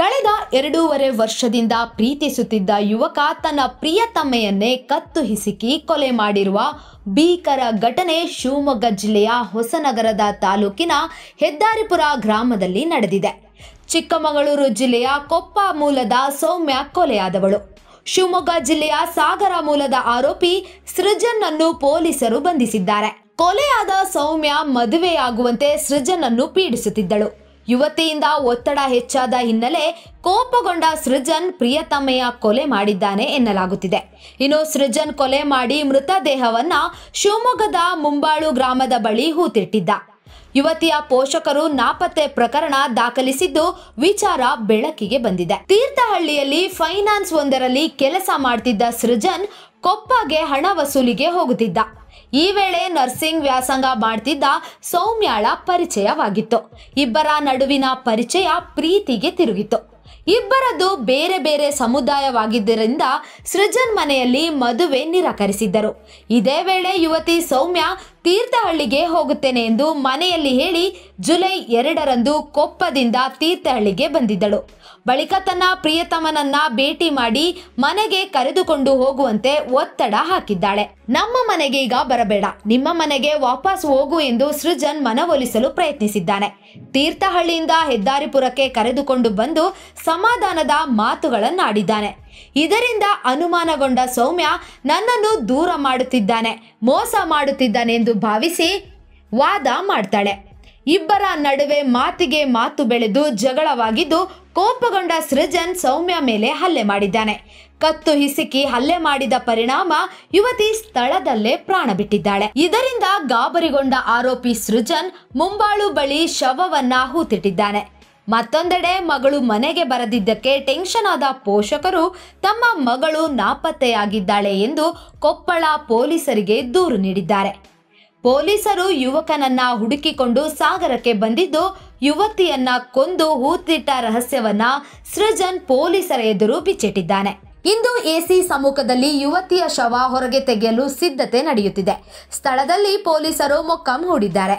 ಕಳೆದ ಎರಡೂವರೆ ವರ್ಷದಿಂದ ಪ್ರೀತಿಸುತ್ತಿದ್ದ ಯುವಕ ತನ್ನ ಪ್ರಿಯತಮ್ಮೆಯನ್ನೇ ಕತ್ತು ಹಿಸುಕಿ ಕೊಲೆ ಮಾಡಿರುವ ಭೀಕರ ಘಟನೆ ಶಿವಮೊಗ್ಗ ಜಿಲ್ಲೆಯ ಹೊಸನಗರದ ತಾಲೂಕಿನ ಹೆದ್ದಾರಿಪುರ ಗ್ರಾಮದಲ್ಲಿ ನಡೆದಿದೆ ಚಿಕ್ಕಮಗಳೂರು ಜಿಲ್ಲೆಯ ಕೊಪ್ಪ ಮೂಲದ ಸೌಮ್ಯ ಕೊಲೆಯಾದವಳು ಶಿವಮೊಗ್ಗ ಜಿಲ್ಲೆಯ ಸಾಗರ ಮೂಲದ ಆರೋಪಿ ಸೃಜನ್ ಪೊಲೀಸರು ಬಂಧಿಸಿದ್ದಾರೆ ಕೊಲೆಯಾದ ಸೌಮ್ಯ ಮದುವೆಯಾಗುವಂತೆ ಸೃಜನ್ ಅನ್ನು ಪೀಡಿಸುತ್ತಿದ್ದಳು ಯುವತಿಯಿಂದ ಒತ್ತಡ ಹೆಚ್ಚಾದ ಹಿನ್ನೆಲೆ ಕೋಪಗೊಂಡ ಸೃಜನ್ ಪ್ರಿಯತಮೆಯ ಕೊಲೆ ಮಾಡಿದ್ದಾನೆ ಎನ್ನಲಾಗುತ್ತಿದೆ ಇನ್ನು ಸೃಜನ್ ಕೊಲೆ ಮಾಡಿ ಮೃತದೇಹವನ್ನ ಶಿವಮೊಗ್ಗದ ಮುಂಬಾಳು ಗ್ರಾಮದ ಬಳಿ ಹೂತಿಟ್ಟಿದ್ದ ಯುವತಿಯ ಪೋಷಕರು ನಾಪತ್ತೆ ಪ್ರಕರಣ ದಾಖಲಿಸಿದ್ದು ವಿಚಾರ ಬೆಳಕಿಗೆ ಬಂದಿದೆ ತೀರ್ಥಹಳ್ಳಿಯಲ್ಲಿ ಫೈನಾನ್ಸ್ ಒಂದರಲ್ಲಿ ಕೆಲಸ ಮಾಡ್ತಿದ್ದ ಸೃಜನ್ ಕೊಪ್ಪಗೆ ಹಣ ವಸೂಲಿಗೆ ಹೋಗುತ್ತಿದ್ದ ಈ ವೇಳೆ ನರ್ಸಿಂಗ್ ವ್ಯಾಸಂಗ ಮಾಡ್ತಿದ್ದ ಸೌಮ್ಯಾಳ ಪರಿಚಯವಾಗಿತ್ತು ಇಬ್ಬರ ನಡುವಿನ ಪರಿಚಯ ಪ್ರೀತಿಗೆ ತಿರುಗಿತು ಇಬ್ಬರದು ಬೇರೆ ಬೇರೆ ಸಮುದಾಯವಾಗಿದ್ದರಿಂದ ಸೃಜನ್ ಮನೆಯಲ್ಲಿ ಮದುವೆ ನಿರಾಕರಿಸಿದ್ದರು ಇದೇ ವೇಳೆ ಯುವತಿ ಸೌಮ್ಯ ತೀರ್ಥಹಳ್ಳಿಗೆ ಹೋಗುತ್ತೇನೆ ಎಂದು ಮನೆಯಲ್ಲಿ ಹೇಳಿ ಜುಲೈ ಎರಡರಂದು ಕೊಪ್ಪದಿಂದ ತೀರ್ಥಹಳ್ಳಿಗೆ ಬಂದಿದ್ದಳು ಬಳಿಕ ತನ್ನ ಪ್ರಿಯತಮನನ್ನ ಭೇಟಿ ಮಾಡಿ ಮನೆಗೆ ಕರೆದುಕೊಂಡು ಹೋಗುವಂತೆ ಒತ್ತಡ ಹಾಕಿದ್ದಾಳೆ ನಮ್ಮ ಮನೆಗೆ ಈಗ ಬರಬೇಡ ನಿಮ್ಮ ಮನೆಗೆ ವಾಪಸ್ ಹೋಗು ಎಂದು ಸೃಜನ್ ಮನವೊಲಿಸಲು ಪ್ರಯತ್ನಿಸಿದ್ದಾನೆ ತೀರ್ಥಹಳ್ಳಿಯಿಂದ ಹೆದ್ದಾರಿಪುರಕ್ಕೆ ಕರೆದುಕೊಂಡು ಬಂದು ಸಮಾಧಾನದ ಮಾತುಗಳನ್ನಾಡಿದ್ದಾನೆ ಇದರಿಂದ ಅನುಮಾನಗೊಂಡ ಸೌಮ್ಯ ನನ್ನನ್ನು ದೂರ ಮಾಡುತ್ತಿದ್ದಾನೆ ಮೋಸ ಮಾಡುತ್ತಿದ್ದಾನೆ ಎಂದು ಭಾವಿಸಿ ವಾದ ಮಾಡ್ತಾಳೆ ಇಬ್ಬರ ನಡುವೆ ಮಾತಿಗೆ ಮಾತು ಬೆಳೆದು ಜಗಳವಾಗಿದ್ದು ಕೋಪಗೊಂಡ ಸೃಜನ್ ಸೌಮ್ಯ ಮೇಲೆ ಹಲ್ಲೆ ಮಾಡಿದ್ದಾನೆ ಕತ್ತು ಹಿಸುಕಿ ಹಲ್ಲೆ ಮಾಡಿದ ಪರಿಣಾಮ ಯುವತಿ ಸ್ಥಳದಲ್ಲೇ ಪ್ರಾಣ ಬಿಟ್ಟಿದ್ದಾಳೆ ಇದರಿಂದ ಗಾಬರಿಗೊಂಡ ಆರೋಪಿ ಸೃಜನ್ ಮುಂಬಾಳು ಬಳಿ ಶವವನ್ನ ಹೂತಿಟ್ಟಿದ್ದಾನೆ ಮತ್ತೊಂದೆಡೆ ಮಗಳು ಮನೆಗೆ ಬರದಿದ್ದಕ್ಕೆ ಟೆನ್ಷನ್ ಆದ ಪೋಷಕರು ತಮ್ಮ ಮಗಳು ನಾಪತ್ತೆಯಾಗಿದ್ದಾಳೆ ಎಂದು ಕೊಪ್ಪಳ ಪೊಲೀಸರಿಗೆ ದೂರು ನೀಡಿದ್ದಾರೆ ಪೊಲೀಸರು ಯುವಕನನ್ನ ಹುಡುಕಿಕೊಂಡು ಸಾಗರಕ್ಕೆ ಬಂದಿದ್ದು ಯುವತಿಯನ್ನ ಕೊಂದು ಹೂತಿಟ್ಟ ರಹಸ್ಯವನ್ನ ಸೃಜನ್ ಪೊಲೀಸರ ಎದುರು ಬಿಚ್ಚಿಟ್ಟಿದ್ದಾನೆ ಇಂದು ಎಸಿ ಸಮ್ಮುಖದಲ್ಲಿ ಯುವತಿಯ ಶವ ಹೊರಗೆ ತೆಗೆಯಲು ಸಿದ್ಧತೆ ನಡೆಯುತ್ತಿದೆ ಸ್ಥಳದಲ್ಲಿ ಪೊಲೀಸರು ಮೊಕ್ಕಂ ಹೂಡಿದ್ದಾರೆ